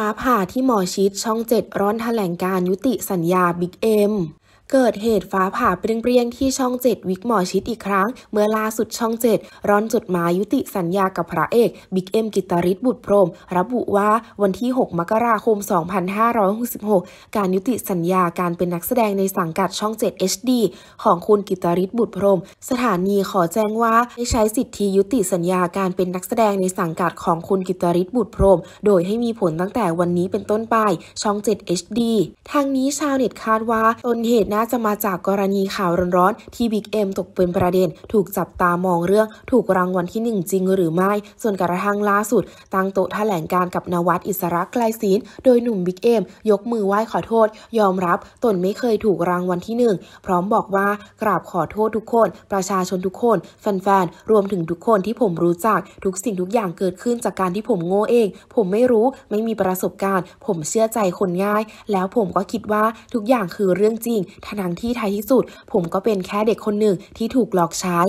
ฟ้าผ่าที่หมอชิดช่องเจ็ดร้อนแถลงการยุติสัญญาบิ๊กเอ็มเกิดเหตุฟ้าผ่าเปรียงๆที่ช่องเจ็ดวิกหมอชิดอีกครั้งเมื่อล่าสุดช่องเจ็ดร้อนจดหมายยุติสัญญากับพระเอกบิ๊กเอ็ม กิตาริศบุตรพรม ระบุว่าวันที่ 6 มกราคม 2566 การยุติสัญญาการเป็นนักแสดงในสังกัดช่องเจ็ด HD ของคุณกิตาริศบุตรพรม สถานีขอแจ้งว่าได้ใช้สิทธิยุติสัญญาการเป็นนักแสดงในสังกัดของคุณกิตาริศบุตรพรมโดยให้มีผลตั้งแต่วันนี้เป็นต้นไปช่องเจ็ด HD ทางนี้ชาวเน็ตคาดว่าต้นเหตุน่า่าจะมาจากกรณีข่าวร้อนๆที่บิ๊กเอ็มตกเป็นประเด็น ถูกจับตามองเรื่องถูกรางวัลที่ 1 จริงหรือไม่ ส่วนกระทั่งล่าสุด ตั้งโต๊ะแถลงการกับนวัดอิสระไกลศีลโดยหนุ่มบิ๊กเอ็มยกมือไหว้ขอโทษ ยอมรับตนไม่เคยถูกรางวัลที่ 1 พร้อมบอกว่ากราบขอโทษทุกคน ประชาชนทุกคนแฟนๆรวมถึงทุกคนที่ผมรู้จักทุกสิ่งทุกอย่างเกิดขึ้นจากการที่ผมโง่เอง ผมไม่รู้ไม่มีประสบการณ์ ผมเชื่อใจคนง่ายแล้วผมก็คิดว่าทุกอย่างคือเรื่องจริงทั้งที่ท้ายที่สุด ผมก็เป็นแค่เด็กคนหนึ่งที่ถูกหลอกใช้